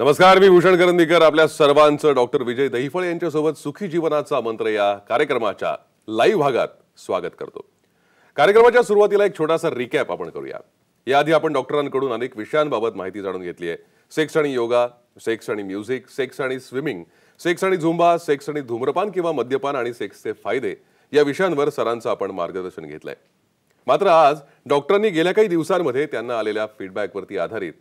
नमस्कार मी भूषण करंदीकर आपल्या सर्वांचं डॉक्टर विजय दहिफळ यांच्यासोबत सुखी जीवनाचा मंत्र या कार्यक्रमाच्या लाईव्ह भागात स्वागत करतो कार्यक्रमाच्या सुरुवातीला एक छोटासा रिकॅप आपण करूया याआधी आपण डॉक्टरांकडून अनेक विषयांबाबत माहिती जाणून घेतली आहे सेक्स आणि योगा सेक्स आणि म्युझिक सेक्स आणि स्विमिंग सेक्स आणि झुंबा सेक्स आणि धूम्रपान किंवा मद्यपान आणि सेक्सचे फायदे या विषयांवर सरांचं आपण मार्गदर्शन घेतलंय मात्र आज डॉक्टरांनी गेल्या काही दिवसांमध्ये त्यांना आलेल्या फीडबॅकवरती आधारित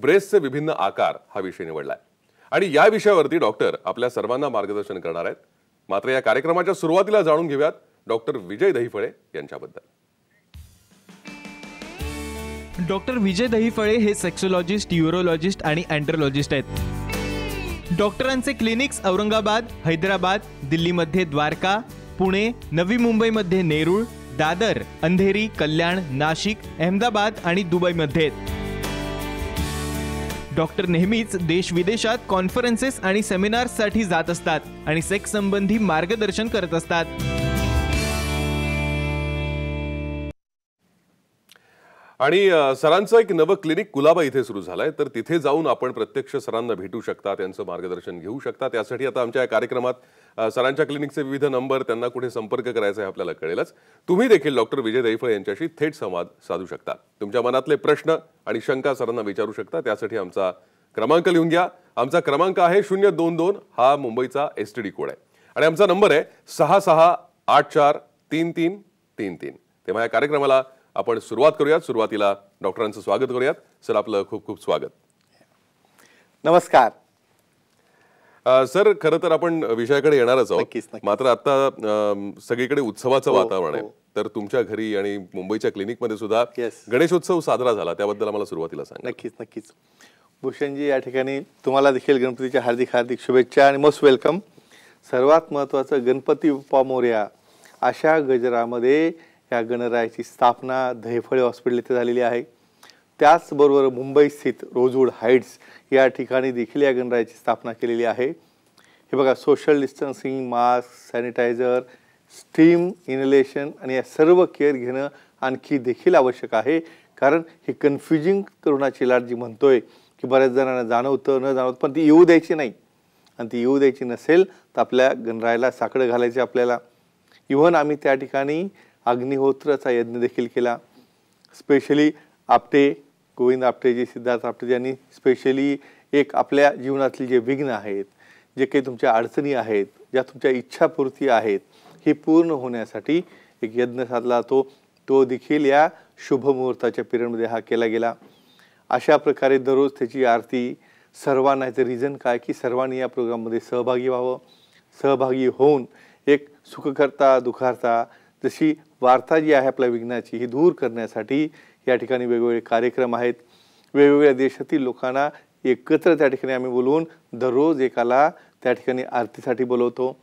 ब्रेस्टचे विभिन्न आकार हा विषय निवडला आहे आणि या विषयावरती डॉक्टर आपल्या सर्वांना मार्गदर्शन करणार आहेत मात्र या कार्यक्रमाच्या सुरुवातीला जाणून घेऊयात डॉक्टर विजय दहीफळे यांच्याबद्दल डॉक्टर विजय दहीफळे हे सेक्सोलॉजिस्ट युरोलॉजिस्ट आणि अँड्रोलॉजिस्ट आहेत डॉक्टरांचे क्लिनिक्स औरंगाबाद हैदराबाद दिल्लीमध्ये द्वारका पुणे नवी मुंबईमध्ये नेरूळ दादर अंधेरी कल्याण नाशिक अहमदाबाद आणि दुबईमध्ये आहेत डॉक्टर नेहमीच देश विदेशात कॉन्फरन्सेस आणि सेमिनार्ससाठी जात असतात आणि सेक्स संबंधी मार्गदर्शन करत असतात आणि सरांचं एक नवं क्लिनिक कुलाबा इथे सुरू झालंय तर तिथे जाऊन आपण प्रत्यक्ष सरांना भेटू शकता त्यांचं मार्गदर्शन घेऊ शकता त्यासाठी आता आमच्या या कार्यक्रमात सरांच्या क्लिनिकचे विविध नंबर त्यांना कुठे संपर्क करायचा आहे आपल्याला कळेलच तुम्ही देखील डॉक्टर विजय दैफळ यांच्याशी थेट संवाद साधू शकता तुमच्या मनातले प्रश्न आणि शंका सरांना विचारू शकता त्यासाठी आमचा क्रमांक लिहून घ्या आमचा क्रमांक आहे शून्य दोन दोन हा मुंबईचा एस टी डी कोड आहे आणि आमचा नंबर आहे सहा सहा आठ चार तीन तीन तीन तीन तेव्हा या कार्यक्रमाला आपण सुरुवात करूयात सुरुवातीला डॉक्टरांचं स्वागत करूयात सर आपलं खूप खूप स्वागत नमस्कार सर खरं तर आपण विषयाकडे येणारच आहोत मात्र आता सगळीकडे उत्सवाचं हो, वातावरण आहे हो. तर तुमच्या घरी आणि मुंबईच्या क्लिनिकमध्ये सुद्धा गणेशोत्सव साजरा झाला त्याबद्दल आम्हाला सुरुवातीला सांग नक्कीच नक्कीच भूषणजी या ठिकाणी तुम्हाला देखील गणपतीच्या हार्दिक हार्दिक शुभेच्छा आणि मोस्ट वेलकम सर्वात महत्त्वाचं गणपती बाप्पा अशा गजरामध्ये या गणरायाची स्थापना धैफळे हॉस्पिटल येथे झालेली आहे त्याचबरोबर मुंबई स्थित रोजवूड हाईट्स या ठिकाणी देखील या गणरायाची स्थापना केलेली आहे हे बघा social distancing mask sanitiser steam inhalation आणि या सर्व केअर घेणं आणखी देखील आवश्यक आहे कारण ही कन्फ्युजिंग तरुणाची लाट जी म्हणतोय की बऱ्याच जणांना जाणवतं न जाणवतं पण ती येऊ द्यायची नाही आणि ती येऊ द्यायची नसेल तर आपल्या गणरायाला साकडं घालायची आपल्याला इव्हन आम्ही त्या ठिकाणी अग्निहोत्राचा यज्ञ देखील केला स्पेशली आपटे गोविंद आपटेजी सिद्धार्थ आपटेजी यांनी स्पेशली एक आपल्या जीवनातली जे विघ्न आहेत जे काही तुमच्या अडचणी आहेत ज्या तुमच्या इच्छापूर्ती आहेत हे पूर्ण होण्यासाठी एक यज्ञ साधला तो तो देखील या शुभमुहूर्ताच्या पिरियडमध्ये हा केला गेला अशा प्रकारे दररोज त्याची आरती सर्वांना याचं रिझन काय की सर्वांनी या प्रोग्राममध्ये सहभागी व्हावं सहभागी होऊन एक सुखकर्ता दुखार्ता जशी वार्ता जी आहे आपल्या विघ्नाची ही दूर करण्यासाठी या ठिकाणी वेगवेगळे कार्यक्रम आहेत वेगवेगळ्या देशातील लोकांना एकत्र त्या ठिकाणी आम्ही बोलवून दररोज एकाला त्या ठिकाणी आरतीसाठी बोलवतो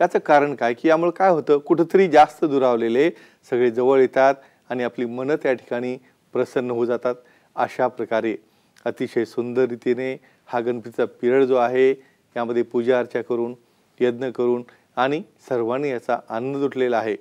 याचं कारण काय की यामुळे काय होतं कुठंतरी जास्त दुरावलेले सगळे जवळ येतात आणि आपली मनं त्या ठिकाणी प्रसन्न होऊ जातात अशा प्रकारे अतिशय सुंदर रीतीने हा गणपतीचा पिरियड जो आहे यामध्ये पूजा अर्चा करून यज्ञ करून आणि सर्वांनी याचा आनंद उठलेला आहे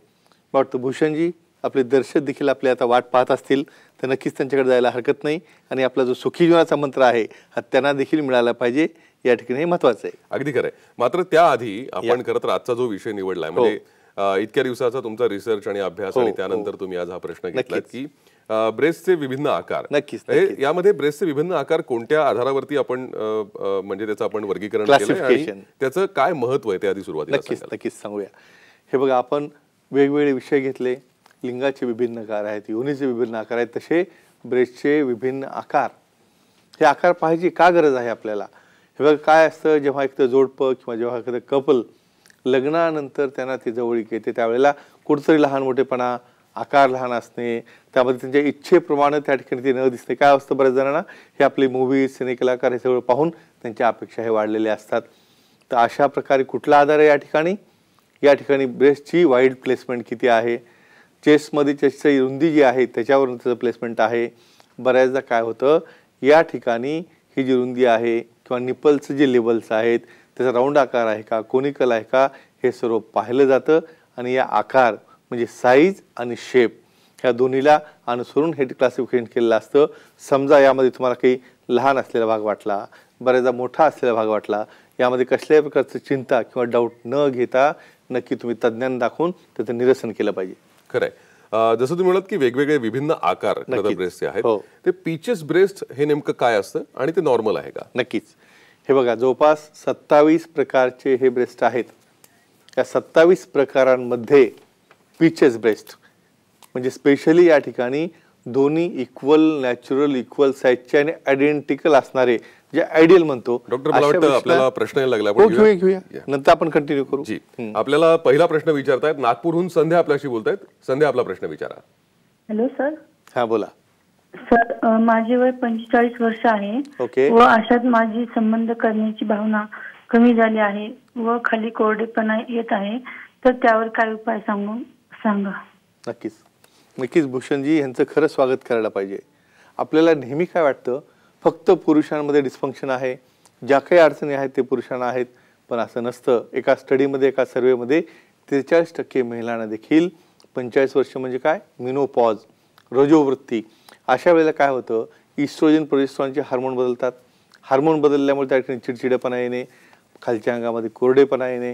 वाटतं भूषणजी आपले दर्शक देखील आपले आता वाट पाहत असतील तर नक्कीच त्यांच्याकडे जायला हरकत नाही आणि आपला जो सुखी जीवनाचा मंत्र आहे हा त्यांना देखील मिळाला पाहिजे या ठिकाणी महत्वाचं आहे अगदी खरं आहे मात्र त्याआधी आपण खरं तर आजचा जो विषय निवडला म्हणजे हो. इतक्या दिवसाचा तुमचा रिसर्च आणि अभ्यास हो, आणि हो. त्यानंतर तुम्ही आज हा प्रश्न घेतला की ब्रेसचे विभिन्न आकार नक्कीच यामध्ये ब्रेस्टचे विभिन्न आकार कोणत्या आधारावरती आपण म्हणजे त्याचं आपण वर्गीकरण त्याचं काय महत्व आहे ते आधी सुरुवातीला नक्कीच नक्कीच सांगूया हे बघा आपण वेगवेगळे विषय घेतले लिंगाचे विभिन्न आकार आहेत योनीचे विभिन्न आकार आहेत तसे ब्रेस्टचे विभिन्न आकार हे आकार पाहायची का गरज आहे आपल्याला हे बघ काय असतं जेव्हा एकतर जोडपं किंवा जेव्हा एखादं कपल लग्नानंतर त्यांना ती जवळीक येते त्यावेळेला कुठंतरी लहान मोठेपणा आकार लहान असणे त्यामध्ये त्यांच्या इच्छेप्रमाणे त्या ठिकाणी ते न दिसणे काय असतं बऱ्याच जणांना हे आपले मूव्हीज सिनेकलाकार हे सगळं पाहून त्यांच्या अपेक्षा हे वाढलेले असतात तर अशा प्रकारे कुठला आधार आहे या ठिकाणी या ठिकाणी ब्रेस्टची वाईड प्लेसमेंट किती आहे चेस्टमध्ये चेस्टची रुंदी जी आहे त्याच्यावरून त्याचं प्लेसमेंट आहे बऱ्याचदा काय होतं या ठिकाणी ही जी रुंदी आहे किंवा निपल्सचे जे लेवल्स आहेत त्याचा राऊंड आकार आहे का कोनिकल आहे का हे सर्व पाहिलं जातं आणि या आकार म्हणजे साईज आणि शेप ह्या दोन्हीला अनुसरून हे क्लासिफिकेशन केलेलं असतं समजा यामध्ये तुम्हाला काही लहान असलेला भाग वाटला बऱ्याचदा मोठा असलेला भाग वाटला यामध्ये कसल्याही प्रकारचं चिंता किंवा डाऊट न घेता नक्की तुम्ही तज्ज्ञान दाखवून त्याचं निरसन केलं पाहिजे खरंय जसं तुम्ही म्हणत की वेगवेगळे विभिन्न आकार ब्रेस्टचे आहेत हो. ते पीचेस ब्रेस्ट हे नेमकं काय असतं आणि ते नॉर्मल आहे का नक्कीच हे बघा जवळपास सत्तावीस प्रकारचे हे ब्रेस्ट आहेत या सत्तावीस प्रकारांमध्ये पीचेस ब्रेस्ट म्हणजे स्पेशली या ठिकाणी दोन्ही इक्वल नॅचरल इक्वल साईजचे आणि आयडेंटिकल असणारे जे आयडियल म्हणतो डॉक्टर मला वाटतं आपल्याला प्रश्न लागला हो, नंतर आपण कंटिन्यू करू आपल्याला पहिला प्रश्न विचारतायत नागपूरहून संध्या आपल्याशी बोलतायत संध्या आपला प्रश्न विचारा हॅलो सर हा बोला सर माझे वय पंचेचाळीस वर्ष आहे okay. व अशात माझी संबंध करण्याची भावना कमी झाली आहे व खाली कोरडेपणा येत आहे तर त्यावर काय उपाय सांगून सांगा नक्कीच नक्कीच भूषणजी यांचं खरं स्वागत करायला पाहिजे आपल्याला नेहमी काय वाटतं फक्त पुरुषांमध्ये डिस्फंक्शन आहे ज्या काही अडचणी आहेत ते पुरुषांना आहेत पण असं नसतं एका स्टडीमध्ये एका सर्वेमध्ये त्रेचाळीस टक्के महिलांना देखील पंचेचाळीस वर्ष म्हणजे काय मिनोपॉज रजोवृत्ती अशा वेळेला काय होतं इस्ट्रोजन प्रोजेस्ट्रॉनचे हार्मोन बदलतात हार्मोन बदलल्यामुळे त्या ठिकाणी चिडचिडेपणा येणे खालच्या अंगामध्ये कोरडेपणा येणे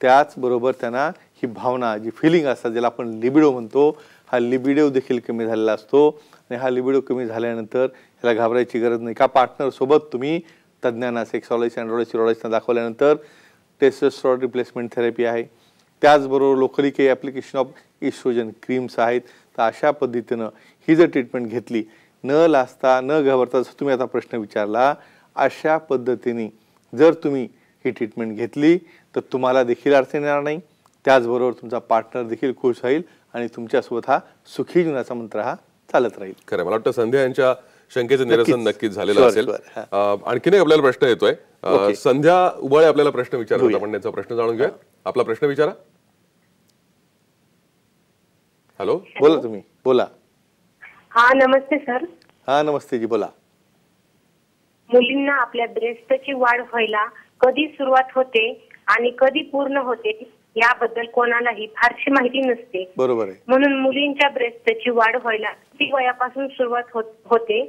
त्याचबरोबर त्यांना ही भावना जी फिलिंग असतात ज्याला आपण लिबिडो म्हणतो हा लिबिडो देखील कमी झालेला असतो आणि हा लिबिडो कमी झाल्यानंतर त्याला घाबरायची गरज नाही का पार्टनरसोबत तुम्ही तज्ज्ञांना सेक्सॉलॉजी अँड्रॉलॉजिस्ट युरोलॉजिस्टना दाखवल्यानंतर टेस्टोस्टेरॉन रिप्लेसमेंट थेरपी आहे त्याचबरोबर लोकली काही ॲप्लिकेशन ऑफ इश्रोजन क्रीम्स आहेत तर अशा पद्धतीनं ही जर ट्रीटमेंट घेतली न लाजता न घाबरता जसं तुम्ही आता प्रश्न विचारला अशा पद्धतीने जर तुम्ही ही ट्रीटमेंट घेतली तर तुम्हाला देखील अर्थ येणार नाही त्याचबरोबर तुमचा पार्टनर देखील खुश राहील आणि तुमच्यासोबत हा सुखी जीवनाचा मंत्र हा चालत राहील खरं मला वाटतं संध्या यांच्या शंकेचं निरसन नक्कीच झालेलं असेल आणखीन एक आपल्याला प्रश्न येतोय संध्या उबळे आपल्याला प्रश्न विचारतात आपण त्यांचा प्रश्न जाणून घ्या आपला प्रश्न विचारा हॅलो बोला तुम्ही बोला हा नमस्ते सर हा नमस्ते जी बोला मुलींना आपल्या ब्रेस्टची वाढ व्हायला कधी सुरुवात होते आणि कधी पूर्ण होते याबद्दल कोणालाही फारशी माहिती नसते बरोबर म्हणून मुलींच्या ब्रेस्टची वाढ व्हायला किती वयापासून सुरुवात होते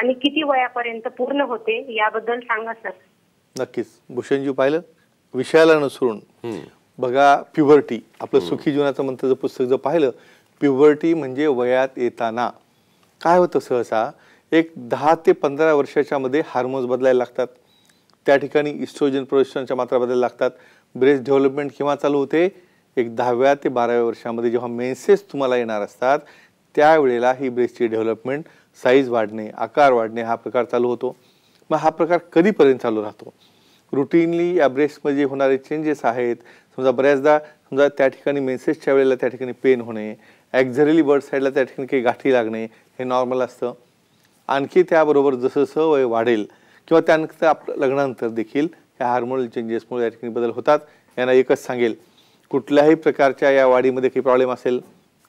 आणि किती वयापर्यंत पूर्ण होते याबद्दल सांगा सर नक्कीच भूषणजी पाहिलं विषयाला नसरून बघा प्युबर्टी आपलं सुखी जीवनाचं मंत्र जर पुस्तक जर पाहिलं प्युबर्टी म्हणजे वयात येताना काय होतं सहसा एक दहा ते पंधरा वर्षाच्या मध्ये हार्मोन्स बदलायला लागतात त्या ठिकाणी इस्ट्रोजन प्रोजेस्ट्रॉनच्या मात्रा बदलायला लागतात ब्रेस्ट डेव्हलपमेंट केव्हा चालू होते एक दहाव्या ते बाराव्या वर्षामध्ये जेव्हा मेन्सेस तुम्हाला येणार असतात त्यावेळेला ही ब्रेस्टची डेव्हलपमेंट साईज वाढणे आकार वाढणे हा प्रकार चालू होतो मग हा प्रकार कधीपर्यंत चालू राहतो रुटीनली या ब्रेस्टमध्ये होणारे चेंजेस आहेत समजा बऱ्याचदा समजा त्या ठिकाणी मेन्सेसच्या वेळेला त्या ठिकाणी पेन होणे ॲक्झरली बर्ड साईडला त्या ठिकाणी काही गाठी लागणे हे नॉर्मल असतं आणखी त्याबरोबर जसं जसं वय वाढेल किंवा त्यानंतर आपलं लग्नानंतर देखील ह्या हार्मोनल चेंजेसमुळे या ठिकाणी बदल होतात यांना एकच सांगेल कुठल्याही प्रकारच्या या वाढीमध्ये काही प्रॉब्लेम असेल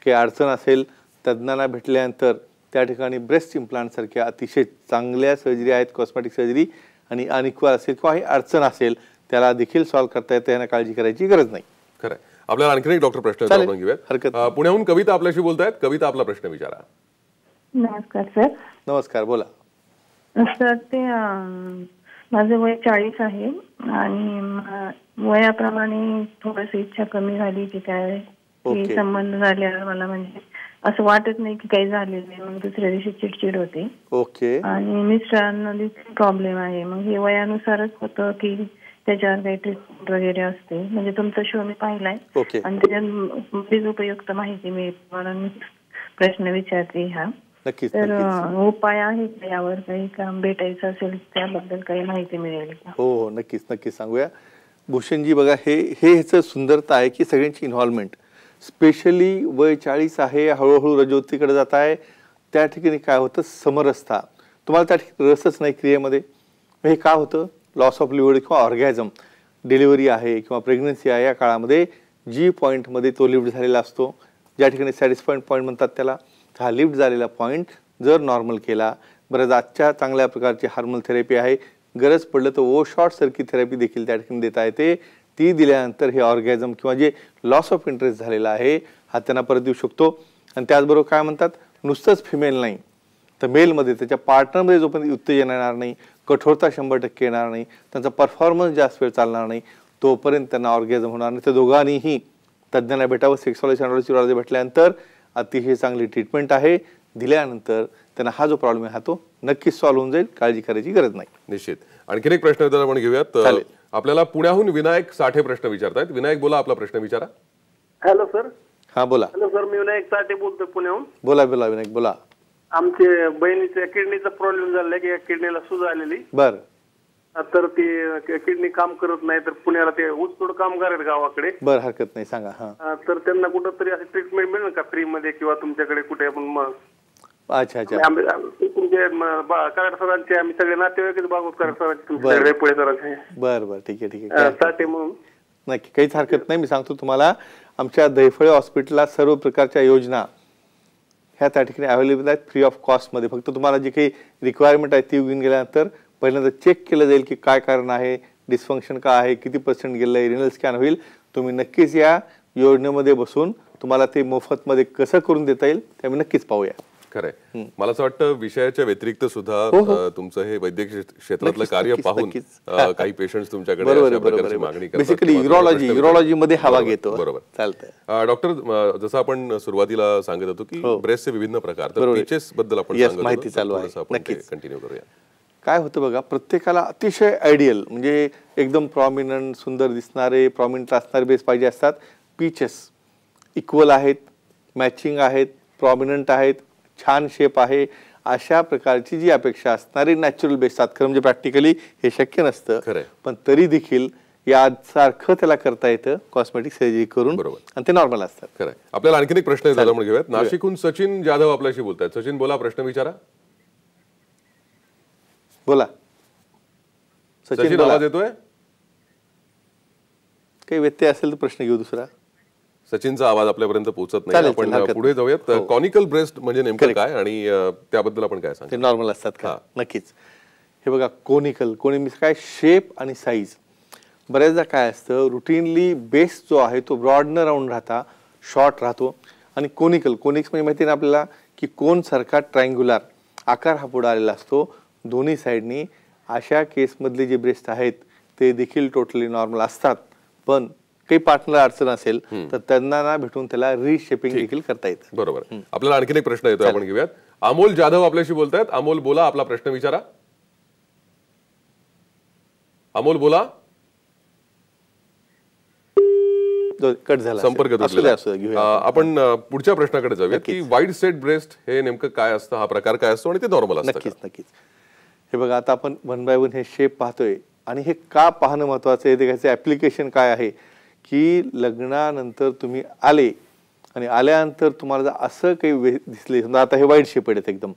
काही अडचण असेल तज्ज्ञांना भेटल्यानंतर त्या ठिकाणी ब्रेस्ट इम्प्लांटसारख्या अतिशय चांगल्या सर्जरी आहेत कॉस्मेटिक सर्जरी आणि अनिक्वल असेल किंवा काही अडचण असेल त्याला देखील सॉल्व्ह करता येतं यांना काळजी करायची गरज नाही खरं आपल्याला आणखी एक डॉक्टर प्रश्न घेऊयात हरकत पुण्याहून कविता आपल्याशी बोलतायत कविता आपला प्रश्न विचारा नमस्कार सर नमस्कार बोला सर ते माझं वय चाळीस आहे आणि वयाप्रमाणे थोडस इच्छा कमी झाली की काय की संबंध झाल्यावर मला म्हणजे असं वाटत नाही की काही झालेलं आहे मग दुसऱ्या दिवशी चिडचिड होते ओके आणि मिस्टरांना प्रॉब्लेम आहे मग हे वयानुसारच होतं की त्याच्यावर काही ट्रीटमेंट वगैरे असते म्हणजे तुमचा शो मी पाहिलाय आणि त्याच्यात उपयुक्त माहिती मिळते म्हणून प्रश्न विचारते हा नक्कीच तर उपाय आहे काही काम असेल त्याबद्दल काही माहिती मिळेल हो, हो नक्कीच नक्कीच सांगूया भूषणजी बघा हे हे सुंदरता आहे की सगळ्यांची इन्व्हॉल्वमेंट स्पेशली वय चाळीस आहे हळूहळू रजोतीकडे जात आहे त्या ठिकाणी काय होतं समरसता तुम्हाला त्या ठिकाणी रसच नाही क्रियेमध्ये हे का होतं लॉस ऑफ लिव्हर किंवा ऑर्गॅझम डिलिव्हरी आहे किंवा प्रेग्नन्सी आहे या काळामध्ये जी पॉईंटमध्ये तो लिव्हड झालेला असतो ज्या ठिकाणी सॅटिस्फाईड पॉईंट म्हणतात त्याला हा लिफ्ट झालेला पॉईंट जर नॉर्मल केला बरंच आजच्या चांगल्या प्रकारची हार्मोन थेरपी आहे गरज पडलं तर ओ शॉर्ट सर्किट थेरपी देखील त्या ठिकाणी देता येते ती दिल्यानंतर हे ऑर्गॅझम किंवा जे लॉस ऑफ इंटरेस्ट झालेला आहे हा त्यांना परत देऊ शकतो आणि त्याचबरोबर काय म्हणतात नुसतंच फिमेल नाही तर मेलमध्ये त्याच्या पार्टनरमध्ये जोपर्यंत उत्तेजन येणार नाही कठोरता शंभर टक्के येणार नाही त्यांचा परफॉर्मन्स जास्त वेळ चालणार नाही तोपर्यंत त्यांना ऑर्गॅझम होणार नाही तर दोघांनीही तज्ज्ञांना भेटावं सेक्सॉलॉजी अँडॉलॉजी भेटल्यानंतर अतिशय चांगली ट्रीटमेंट आहे दिल्यानंतर त्यांना हा जो प्रॉब्लेम आहे हा तो नक्कीच सॉल्व्ह होऊन जाईल काळजी करायची गरज नाही निश्चित आणखीन एक प्रश्न आपण घेऊयात आपल्याला पुण्याहून विनायक साठे प्रश्न विचारतायत विनायक बोला आपला प्रश्न विचारा हॅलो सर हा बोला हॅलो सर मी विनायक साठे बोलतो पुण्याहून बोला बोला विनायक बोला आमचे बहिणीचे किडनीचा प्रॉब्लेम झालाय की किडनीला सुज आलेली बरं तर ते किडनी काम करत नाही तर पुण्याला ते ऊसतोड कामगार आहेत गावाकडे बरं हरकत नाही सांगा हा तर त्यांना कुठंतरी असं ट्रीटमेंट मिळेल का फ्री मध्ये किंवा तुमच्याकडे कुठे आपण मग अच्छा अच्छा म्हणजे कराड सरांचे आम्ही सगळे नातेवाईकच भागवत कराड सरांचे पुढे सरांचे बरं बरं ठीक आहे ठीक आहे म्हणून काहीच हरकत नाही मी सांगतो तुम्हाला आमच्या दैफळे हॉस्पिटलला सर्व प्रकारच्या योजना ह्या त्या ठिकाणी अवेलेबल आहेत फ्री ऑफ कॉस्टमध्ये फक्त तुम्हाला जी काही रिक्वायरमेंट आहे ती घेऊन गेल्यानंतर पहिल्यांदा चेक केलं जाईल की काय कारण आहे डिस्फंक्शन का आहे किती पर्सेंट गेलं आहे रिनल स्कॅन होईल तुम्ही नक्कीच या योजनेमध्ये बसून तुम्हाला ते मोफतमध्ये कसं करून देता येईल ते आम्ही नक्कीच पाहूया खरंय मला असं वाटतं विषयाच्या व्यतिरिक्त सुद्धा हो, हो. तुमचं हे वैद्यकीय क्षेत्रातलं कार्य पाहून काही पेशंट तुमच्याकडे मागणी युरोलॉजी युरोलॉजी मध्ये हवा घेतो बरोबर चालतंय डॉक्टर जसं आपण सुरुवातीला सांगत होतो की ब्रेस्टचे हो. विभिन्न प्रकार तर बद्दल आपण माहिती चालू आहे कंटिन्यू करूया काय होतं बघा प्रत्येकाला अतिशय आयडियल म्हणजे एकदम प्रॉमिनंट सुंदर दिसणारे प्रॉमिनंट असणारे बेस पाहिजे असतात पीचेस इक्वल आहेत मॅचिंग आहेत प्रॉमिनंट आहेत छान शेप आहे अशा प्रकारची जी अपेक्षा असणारी नॅचरल बेस असतात खरं म्हणजे प्रॅक्टिकली हे शक्य नसतं पण तरी देखील यासारखं त्याला करता येतं कॉस्मेटिक सर्जरी करून बरोबर आणि ते नॉर्मल असतात खरं आपल्याला आणखीन एक प्रश्न झाला म्हणून नाशिकहून सचिन जाधव आपल्याशी बोलतात सचिन बोला प्रश्न विचारा बोला सचिन आवाज येतोय काही व्यत्यय असेल तर प्रश्न घेऊ दुसरा सचिनचा आवाज आपल्यापर्यंत पोहोचत नाही आपण पुढे जाऊयात हो. कॉनिकल ब्रेस्ट म्हणजे नेमकं काय आणि त्याबद्दल आपण काय सांगतो नॉर्मल असतात का नक्कीच हे बघा कोनिकल कोणी काय शेप आणि साईज बऱ्याचदा काय असतं रुटीनली बेस जो आहे तो ब्रॉडनं राऊंड राहता शॉर्ट राहतो आणि कोनिकल कोनिक्स म्हणजे माहिती ना आपल्याला की कोन सारखा ट्रायंगुलर आकार हा पुढे आलेला असतो दोन्ही साईडनी अशा केसमधले जे ब्रेस्ट आहेत ते देखील टोटली नॉर्मल असतात पण काही पार्टनर अडचण असेल तर त्यांना ना भेटून त्याला रिशेपिंग देखील करता येत बरोबर आपल्याला आणखीन एक प्रश्न येतो आपण घेऊयात अमोल जाधव आपल्याशी बोलतायत अमोल बोला आपला प्रश्न विचारा अमोल बोला कट झाला संपर्क आपण पुढच्या प्रश्नाकडे जाऊया की वाईट सेट ब्रेस्ट हे नेमकं काय असतं हा प्रकार काय असतो आणि ते नॉर्मल असतं नक्कीच नक्कीच हे बघा आता आपण वन बाय वन हे शेप पाहतोय आणि हे का पाहणं महत्त्वाचं आहे ते त्याचं ॲप्लिकेशन काय आहे की लग्नानंतर तुम्ही आले आणि आल्यानंतर तुम्हाला जर असं काही वे दिसले समजा आता हे वाईट शेप आहेत एकदम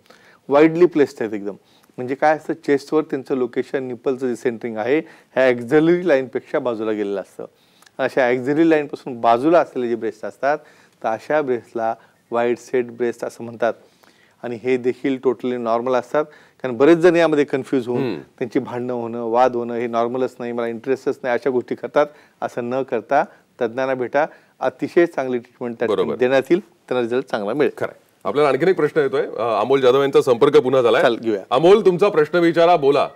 वाईडली प्लेस्ड आहेत एकदम म्हणजे काय असतं चेस्टवर त्यांचं लोकेशन निपलचं जे सेंटरिंग आहे ह्या ॲक्झलरी लाईनपेक्षा बाजूला गेलेलं असतं अशा ॲक्झलरी लाईनपासून बाजूला असलेले जे ब्रेस्ट असतात तर अशा ब्रेस्टला वाईड सेट ब्रेस्ट असं म्हणतात आणि हे देखील टोटली नॉर्मल असतात कारण बरेच जण यामध्ये कन्फ्यूज होऊन त्यांची भांडणं होणं वाद होणं हे नॉर्मलच नाही मला इंटरेस्टच नाही अशा गोष्टी करतात असं न करता तज्ञांना भेटा अतिशय चांगली ट्रीटमेंट देण्यात येईल त्यांना रिझल्ट चांगला मिळेल खरं आपल्याला आणखीन एक प्रश्न येतोय अमोल जाधव यांचा संपर्क पुन्हा झालाय अमोल तुमचा प्रश्न विचारा बोला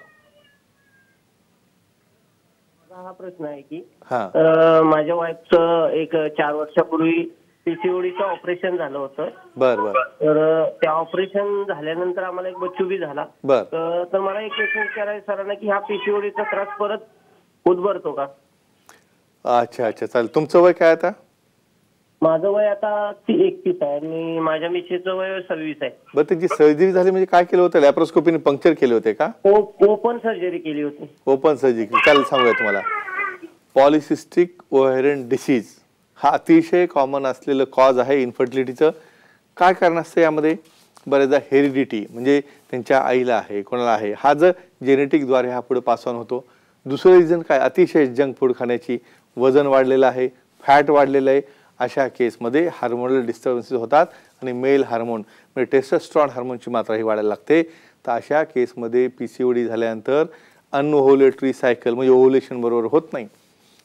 हा प्रश्न आहे की माझ्या वाईफच एक चार वर्षापूर्वी पीसीओडीचं ऑपरेशन झालं होतं बर बर तर त्या ऑपरेशन झाल्यानंतर आम्हाला एक बच्चू बी झाला तर मला एक प्रश्न विचारायचा सरांना की हा पीसीओडीचा त्रास परत उद्भवतो का अच्छा अच्छा चालेल तुमचं वय काय आता माझं वय आता एकतीस आहे आणि माझ्या मिसेचं वय सव्वीस आहे बरं त्याची सर्जरी झाली म्हणजे काय केलं होतं लॅप्रोस्कोपीने पंक्चर केले होते का ओपन सर्जरी केली होती ओपन सर्जरी चालेल सांगूया तुम्हाला पॉलिसिस्टिक ओहेरन डिसीज हा अतिशय कॉमन असलेलं कॉज आहे इन्फर्टिलिटीचं काय कारण असतं यामध्ये बऱ्याचदा हेरिडिटी म्हणजे त्यांच्या आईला आहे कोणाला आहे हा जर जेनेटिकद्वारे हा पुढे पास ऑन होतो दुसरं रिझन काय अतिशय जंक फूड खाण्याची वजन वाढलेलं आहे फॅट वाढलेलं आहे अशा केसमध्ये हार्मोनल डिस्टर्बन्सेस होतात आणि मेल हार्मोन म्हणजे टेस्टस्ट्रॉन हार्मोनची मात्राही वाढायला लागते तर अशा केसमध्ये पी सी ओडी झाल्यानंतर अनओव्होलेटरी सायकल म्हणजे ओव्होलेशन बरोबर होत नाही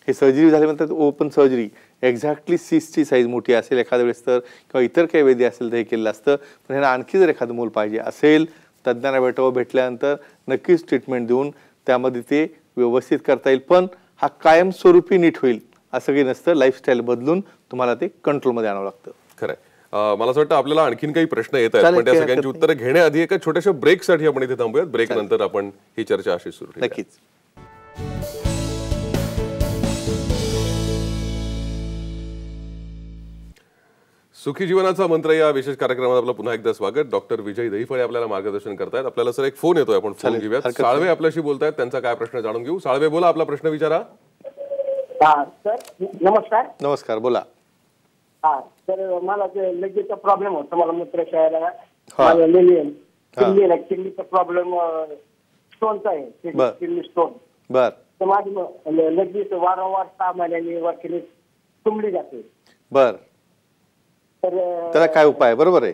हे सर्जरी झाल्यानंतर ओपन सर्जरी एक्झॅक्टली सीसची साईज मोठी असेल एखाद्या वेळेस तर किंवा इतर काही वेदी असेल तर हे केलेलं असतं पण ह्यांना आणखी जर एखादं मूल पाहिजे असेल तज्ज्ञांना भेटावं भेटल्यानंतर नक्कीच ट्रीटमेंट देऊन त्यामध्ये ते व्यवस्थित करता येईल पण हा कायमस्वरूपी नीट होईल असं काही नसतं लाईफस्टाईल बदलून तुम्हाला ते कंट्रोलमध्ये आणावं लागतं खरं मला असं वाटतं आपल्याला आणखीन काही प्रश्न येत आहेत पण त्या सगळ्यांची उत्तरं घेण्याआधी एका छोट्याशा ब्रेकसाठी आपण इथे थांबूयात ब्रेक नंतर आपण ही चर्चा अशी सुरू नक्कीच सुखी जीवनाचा मंत्र या विशेष कार्यक्रमात आपलं पुन्हा एकदा स्वागत डॉक्टर विजय दहीफळे आपल्याला मार्गदर्शन करतायत आपल्याला सर एक फोन येतोय आपण फोन घेऊया साळवे आपल्याशी बोलतायत त्यांचा काय प्रश्न जाणून घेऊ साळवे बोला आपला प्रश्न विचारा नमस्कार नमस्कार बोला तर मला प्रॉब्लेम होता मला मूत्रशाळेला प्रॉब्लेम स्टोनचा आहे स्टोन बर लगेच वारंवार जाते बर तर त्याला काय उपाय बरोबर आहे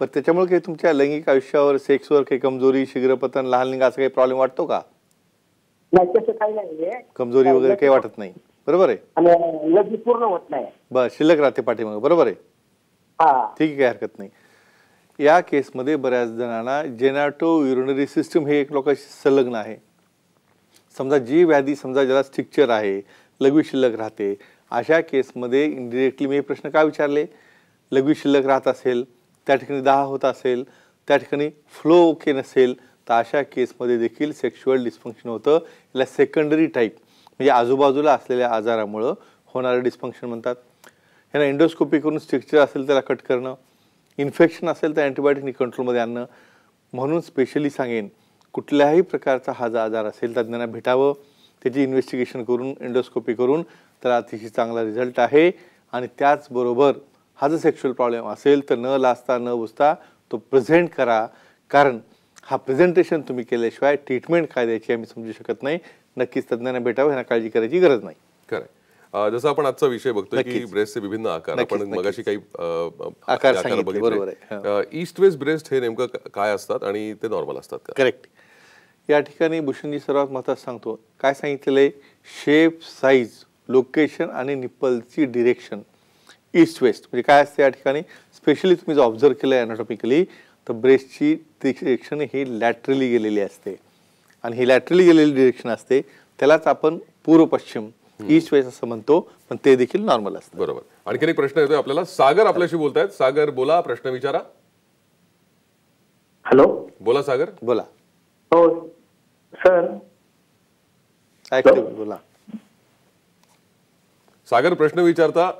पण त्याच्यामुळे काही तुमच्या लैंगिक आयुष्यावर सेक्स वर काही कमजोरी शीघ्रपतन लहान लिंग असा काही प्रॉब्लेम वाटतो का नाही काही कमजोरी वगैरे काही वाटत नाही बरोबर आहे पूर्ण होत नाही शिल्लक राहते मग बरोबर आहे ठीक आहे काही हरकत नाही या केसमध्ये बऱ्याच जणांना जेनाटो युरिनरी सिस्टम हे एक लोकांशी संलग्न आहे समजा जी व्याधी समजा ज्याला स्टिक्चर आहे लघवी शिल्लक राहते अशा केसमध्ये इंडिरेक्टली मी प्रश्न का विचारले लघवी शिल्लक राहत असेल त्या ठिकाणी दहा होत असेल त्या ठिकाणी फ्लो ओके नसेल तर अशा केसमध्ये देखील सेक्शुअल डिस्फंक्शन होतं याला सेकंडरी टाईप म्हणजे आजूबाजूला असलेल्या आजारामुळं होणारं डिस्फंक्शन म्हणतात ह्यांना एंडोस्कोपी करून स्ट्रक्चर असेल त्याला कट करणं इन्फेक्शन असेल तर अँटीबायोटिकनी कंट्रोलमध्ये आणणं म्हणून स्पेशली सांगेन कुठल्याही प्रकारचा हा जर आजार असेल तज्ज्ञांना भेटावं त्याची इन्व्हेस्टिगेशन करून एंडोस्कोपी करून तर अतिशय चांगला रिझल्ट आहे आणि त्याचबरोबर हा जर सेक्शुअल प्रॉब्लेम असेल तर न लाजता न बुजता तो प्रेझेंट करा कारण हा प्रेझेंटेशन तुम्ही केल्याशिवाय ट्रीटमेंट काय द्यायची आम्ही समजू शकत नाही नक्कीच तज्ज्ञांना भेटावं ह्यांना काळजी करायची गरज नाही करेक्ट जसं आपण आजचा विषय बघतोय की ब्रेस्टचे विभिन्न आकार आपण मगाशी काही आकार बरोबर ईस्ट वेस्ट ब्रेस्ट हे नेमकं काय असतात आणि ते नॉर्मल असतात करेक्ट या ठिकाणी भूषणजी सर्वात महत्वाचं सांगतो काय सांगितलेलं आहे शेप साईज लोकेशन आणि निप्पलची डिरेक्शन ईस्ट वेस्ट म्हणजे काय असते या ठिकाणी स्पेशली तुम्ही जर ऑब्झर्व केलं अनाटॉमिकली तर ब्रेस्टची डिरेक्शन ही लॅटरली गेलेली असते आणि ही लॅटरली गेलेली डिरेक्शन असते त्यालाच आपण पूर्व पश्चिम ईस्ट वेस्ट असं म्हणतो पण ते देखील नॉर्मल असतं बरोबर आणखीन एक प्रश्न येतोय आपल्याला सागर आपल्याशी बोलतायत सागर बोला प्रश्न विचारा हॅलो बोला सागर बोला हो सर बोला सागर प्रश्न विचारता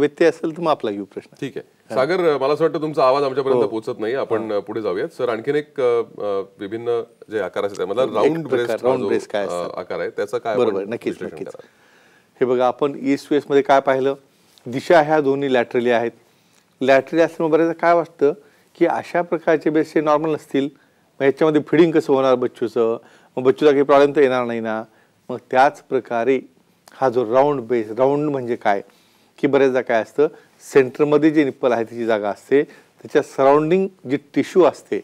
व्यक्ती असेल तर मग आपला घेऊ प्रश्न ठीक आहे सागर मला असं वाटतं तुमचा आवाज आमच्यापर्यंत हो. पोहोचत नाही आपण पुढे जाऊयात सर आणखीन एक विभिन्न जे आकार असतात मला राऊंड राऊंड ब्रेस्ट काय आकार आहे त्याचा काय बरोबर नक्कीच नक्कीच हे बघा आपण ईस्ट वेस्ट मध्ये काय पाहिलं दिशा ह्या दोन्ही लॅटरली आहेत लॅटरली असल्यामुळे बऱ्याचदा काय वाटतं की अशा प्रकारचे हे नॉर्मल नसतील मग ह्याच्यामध्ये फिडिंग कसं होणार बच्चूचं मग बच्चू काही प्रॉब्लेम तर येणार नाही ना मग त्याच प्रकारे हा जो राऊंड बेस राऊंड म्हणजे काय की बऱ्याचदा काय असतं सेंटरमध्ये जे निप्पल आहे त्याची जागा असते त्याच्या सराउंडिंग जी टिश्यू असते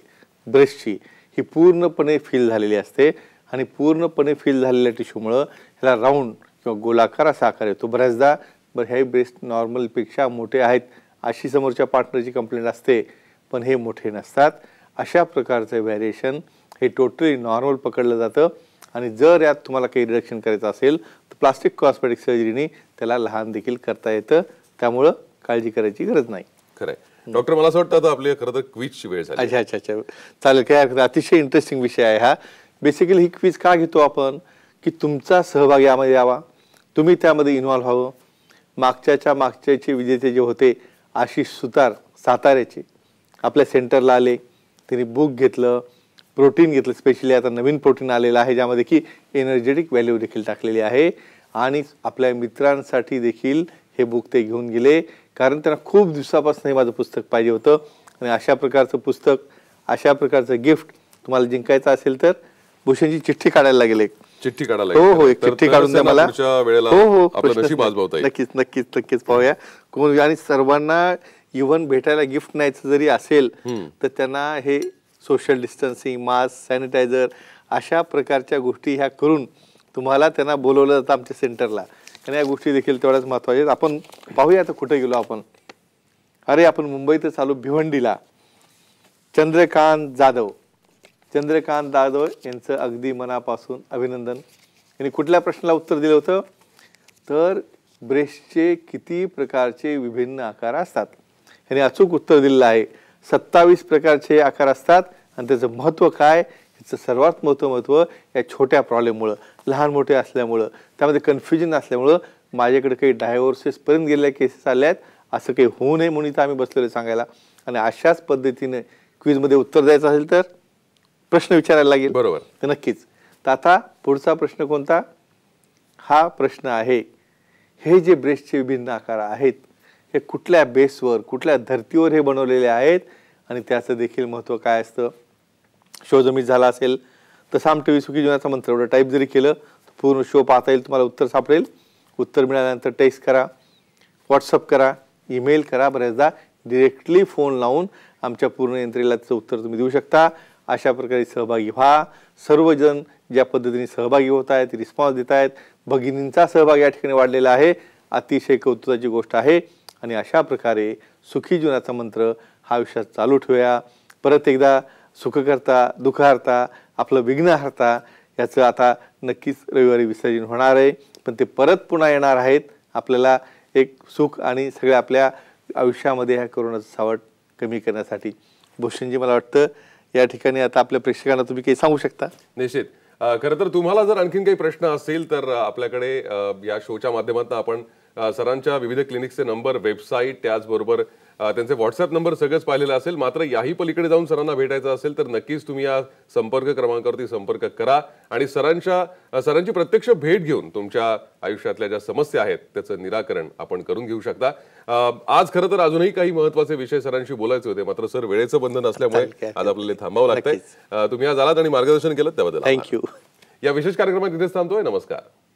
ब्रेस्टची ही पूर्णपणे फील झालेली असते आणि पूर्णपणे फील झालेल्या टिश्यूमुळं ह्याला राऊंड किंवा गोलाकार असा आकार येतो बऱ्याचदा बरं हे ब्रेस्ट नॉर्मलपेक्षा मोठे आहेत अशी समोरच्या पार्टनरची कंप्लेंट असते पण हे मोठे नसतात अशा प्रकारचं व्हॅरिएशन हे टोटली नॉर्मल पकडलं जातं आणि जर यात तुम्हाला काही रिडक्शन करायचं असेल तर प्लास्टिक कॉस्मेटिक सर्जरीने त्याला लहान देखील करता येतं त्यामुळं काळजी करायची गरज नाही खरं डॉक्टर मला असं वाटतं आता आपली खरं तर क्विजची वेळ झाली अच्छा अच्छा अच्छा चालेल काय हरकत अतिशय इंटरेस्टिंग विषय आहे हा बेसिकली ही क्वीज का घेतो आपण की तुमचा सहभाग यामध्ये यावा तुम्ही त्यामध्ये इन्व्हॉल्व व्हावं मागच्याच्या मागच्याचे विजेते जे होते आशिष सुतार साताऱ्याचे आपल्या सेंटरला आले त्यांनी बुक घेतलं प्रोटीन घेतलं स्पेशली आता नवीन प्रोटीन आलेलं आहे ज्यामध्ये की एनर्जेटिक व्हॅल्यू देखील टाकलेली आहे आणि आपल्या मित्रांसाठी देखील हे बुक ते घेऊन गेले कारण त्यांना खूप दिवसापासून हे माझं पुस्तक पाहिजे होतं आणि अशा प्रकारचं पुस्तक अशा प्रकारचं गिफ्ट तुम्हाला जिंकायचं असेल तर भूषणची चिठ्ठी काढायला लागेल एक चिठ्ठी काढायला हो हो एक चिठ्ठी काढून द्या मला हो हो नक्कीच नक्कीच नक्कीच पाहूया कोण आणि सर्वांना इव्हन भेटायला गिफ्ट न्यायचं जरी असेल तर त्यांना हे सोशल डिस्टन्सिंग मास्क सॅनिटायझर अशा प्रकारच्या गोष्टी ह्या करून तुम्हाला त्यांना बोलवलं जातं आमच्या सेंटरला आणि या गोष्टी देखील तेवढ्याच महत्त्वाच्या आहेत आपण पाहूया आता कुठे गेलो आपण अरे आपण मुंबईतच आलो भिवंडीला चंद्रकांत जाधव चंद्रकांत जाधव यांचं अगदी मनापासून अभिनंदन यांनी कुठल्या प्रश्नाला उत्तर दिलं होतं तर ब्रेस्टचे किती प्रकारचे विभिन्न आकार असतात यांनी अचूक उत्तर दिलेलं आहे सत्तावीस प्रकारचे आकार असतात आणि त्याचं महत्त्व काय याचं सर्वात महत्त्व महत्त्व या छोट्या प्रॉब्लेममुळं लहान मोठे असल्यामुळं त्यामध्ये कन्फ्युजन असल्यामुळं माझ्याकडे काही डायव्होर्सेसपर्यंत गेलेल्या केसेस आल्या आहेत असं काही होऊ नये म्हणून इथं आम्ही बसलेलं सांगायला आणि अशाच पद्धतीने क्वीजमध्ये उत्तर द्यायचं असेल तर प्रश्न विचारायला लागेल बरोबर तर नक्कीच तर आता पुढचा प्रश्न कोणता हा प्रश्न आहे हे जे ब्रेस्टचे विभिन्न आकार आहेत हे कुठल्या बेसवर कुठल्या धर्तीवर हे बनवलेले आहेत आणि त्याचं देखील महत्त्व काय असतं शो जमीत झाला असेल तसं आम टी व्ही सुखी जीवनाचा मंत्र एवढं टाईप जरी केलं पूर्ण शो पाहता येईल तुम्हाला उत्तर सापडेल उत्तर मिळाल्यानंतर टेक्स्ट करा व्हॉट्सअप करा ईमेल करा बऱ्याचदा डिरेक्टली फोन लावून आमच्या पूर्ण यंत्रेला त्याचं उत्तर तुम्ही देऊ शकता अशा प्रकारे सहभागी व्हा सर्वजण ज्या पद्धतीने सहभागी होत आहेत रिस्पॉन्स देत आहेत भगिनींचा सहभाग या ठिकाणी वाढलेला आहे अतिशय कौतुकाची गोष्ट आहे आणि अशा प्रकारे सुखी जीवनाचा मंत्र हा आयुष्यात चालू ठेवूया परत एकदा सुखकर्ता हरता आपलं हरता याचं आता नक्कीच रविवारी विसर्जन होणार आहे पण ते परत पुन्हा येणार आहेत आपल्याला एक सुख आणि सगळ्या आपल्या आयुष्यामध्ये ह्या करोनाचं सावट कमी करण्यासाठी भूषणजी मला वाटतं या ठिकाणी आता आपल्या प्रेक्षकांना तुम्ही काही सांगू शकता निश्चित खरं तर तुम्हाला जर आणखीन काही प्रश्न असेल तर आपल्याकडे या शोच्या माध्यमातून आपण सरांच्या विविध क्लिनिकचे नंबर वेबसाईट त्याचबरोबर त्यांचे व्हॉट्सअप नंबर सगळंच पाहिलेलं असेल मात्र याही पलीकडे जाऊन सरांना भेटायचं असेल तर नक्कीच तुम्ही या संपर्क क्रमांकावरती संपर्क करा आणि सरांच्या सरांची प्रत्यक्ष भेट घेऊन तुमच्या आयुष्यातल्या ज्या समस्या आहेत त्याचं निराकरण आपण करून घेऊ शकता आज खरं तर अजूनही काही महत्वाचे विषय सरांशी बोलायचे होते मात्र सर वेळेचं बंधन असल्यामुळे आज आपल्याला थांबावं लागतंय तुम्ही आज आलात आणि मार्गदर्शन केलं त्याबद्दल थँक्यू या विशेष कार्यक्रमात तिथेच थांबतोय नमस्कार